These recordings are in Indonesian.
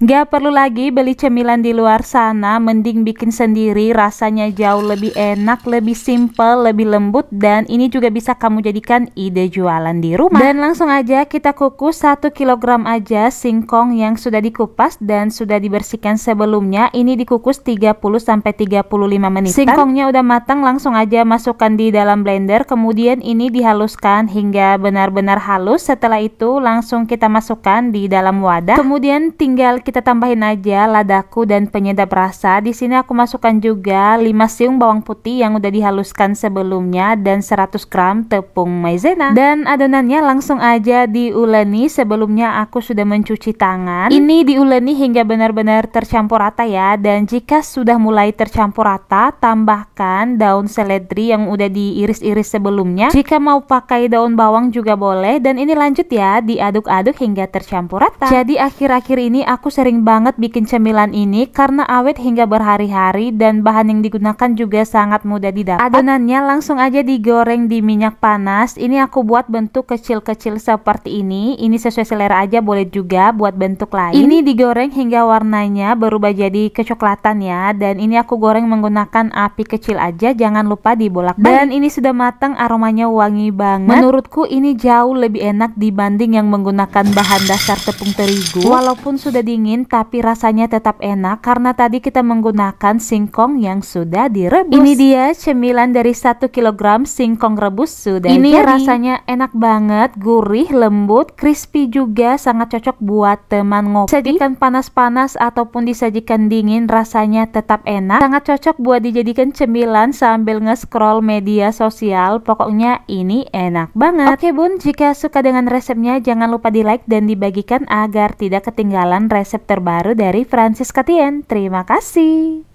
Gak perlu lagi beli cemilan di luar sana, mending bikin sendiri, rasanya jauh lebih enak, lebih simple, lebih lembut, dan ini juga bisa kamu jadikan ide jualan di rumah. Dan langsung aja kita kukus 1 kg aja singkong yang sudah dikupas dan sudah dibersihkan sebelumnya, ini dikukus 30-35 menit. Singkongnya udah matang, langsung aja masukkan di dalam blender, kemudian ini dihaluskan hingga benar-benar halus, setelah itu langsung kita masukkan di dalam wadah, kemudian tinggal kita kita tambahin aja ladaku dan penyedap rasa. Di sini aku masukkan juga 5 siung bawang putih yang udah dihaluskan sebelumnya dan 100 gram tepung maizena. Dan adonannya langsung aja diuleni. Sebelumnya aku sudah mencuci tangan. Ini diuleni hingga benar-benar tercampur rata ya. Dan jika sudah mulai tercampur rata, tambahkan daun seledri yang udah diiris-iris sebelumnya. Jika mau pakai daun bawang juga boleh. Dan ini lanjut ya, diaduk-aduk hingga tercampur rata. Jadi akhir-akhir ini aku sering banget bikin cemilan ini karena awet hingga berhari-hari dan bahan yang digunakan juga sangat mudah didapat. Adonannya langsung aja digoreng di minyak panas. Ini aku buat bentuk kecil-kecil seperti ini. Ini sesuai selera aja boleh juga buat bentuk lain. Ini digoreng hingga warnanya berubah jadi kecoklatan ya. Dan ini aku goreng menggunakan api kecil aja. Jangan lupa dibolak-balik. Dan ini sudah matang aromanya wangi banget. Menurutku ini jauh lebih enak dibanding yang menggunakan bahan dasar tepung terigu. Walaupun sudah dingin dingin tapi rasanya tetap enak karena tadi kita menggunakan singkong yang sudah direbus. Ini dia cemilan dari 1 kg singkong rebus sudah Ini jadi. rasanya enak banget, gurih, lembut, crispy juga, sangat cocok buat teman ngopi. Sajikan panas-panas ataupun disajikan dingin rasanya tetap enak. Sangat cocok buat dijadikan cemilan sambil nge-scroll media sosial. Pokoknya ini enak banget. Oke Bun, jika suka dengan resepnya jangan lupa di-like dan dibagikan agar tidak ketinggalan resep terbaru dari Francis Katien. Terima kasih.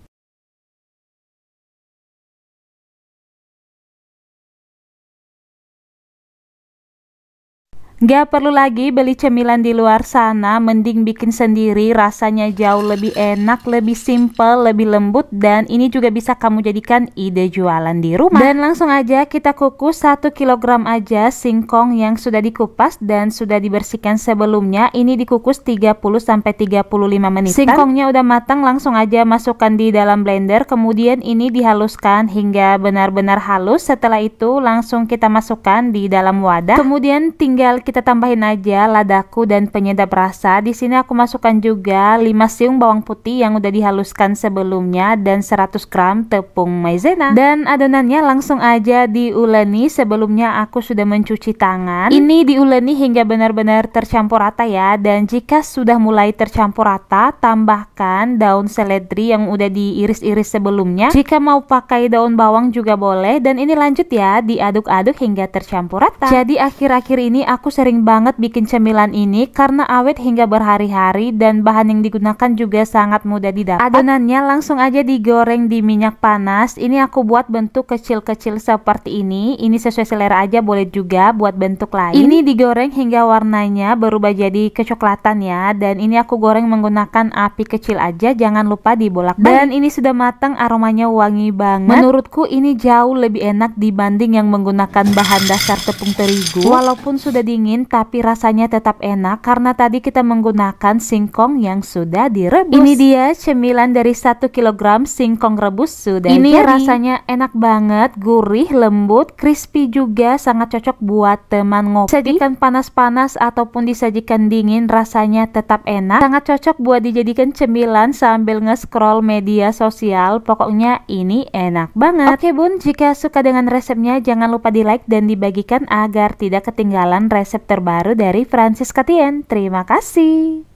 Gak perlu lagi beli cemilan di luar sana, mending bikin sendiri rasanya jauh lebih enak, lebih simple, lebih lembut dan ini juga bisa kamu jadikan ide jualan di rumah. Dan langsung aja kita kukus 1 kg aja singkong yang sudah dikupas dan sudah dibersihkan sebelumnya. Ini dikukus 30 35 menit. Singkongnya udah matang, langsung aja masukkan di dalam blender, kemudian ini dihaluskan hingga benar-benar halus. Setelah itu langsung kita masukkan di dalam wadah. Kemudian tinggal kita tambahin aja ladaku dan penyedap rasa. Di sini aku masukkan juga 5 siung bawang putih yang udah dihaluskan sebelumnya dan 100 gram tepung maizena. Dan adonannya langsung aja diuleni. Sebelumnya aku sudah mencuci tangan. Ini diuleni hingga benar-benar tercampur rata ya. Dan jika sudah mulai tercampur rata, tambahkan daun seledri yang udah diiris-iris sebelumnya. Jika mau pakai daun bawang juga boleh. Dan ini lanjut ya, diaduk-aduk hingga tercampur rata. Jadi akhir-akhir ini aku sering banget bikin cemilan ini karena awet hingga berhari-hari dan bahan yang digunakan juga sangat mudah didapat. Adonannya langsung aja digoreng di minyak panas. Ini aku buat bentuk kecil-kecil seperti ini. Ini sesuai selera aja boleh juga buat bentuk lain. Ini digoreng hingga warnanya berubah jadi kecoklatan ya. Dan ini aku goreng menggunakan api kecil aja. Jangan lupa dibolak. -balik. Dan ini sudah matang, aromanya wangi banget. Menurutku ini jauh lebih enak dibanding yang menggunakan bahan dasar tepung terigu. Walaupun sudah dingin dingin tapi rasanya tetap enak karena tadi kita menggunakan singkong yang sudah direbus. Ini dia cemilan dari 1 kg singkong rebus sudah Ini jadi. rasanya enak banget, gurih, lembut, crispy juga, sangat cocok buat teman ngopi. Sajikan panas-panas ataupun disajikan dingin rasanya tetap enak. Sangat cocok buat dijadikan cemilan sambil nge-scroll media sosial. Pokoknya ini enak banget. Oke bun, jika suka dengan resepnya jangan lupa di like dan dibagikan agar tidak ketinggalan resep resep terbaru dari Francis Katien. Terima kasih.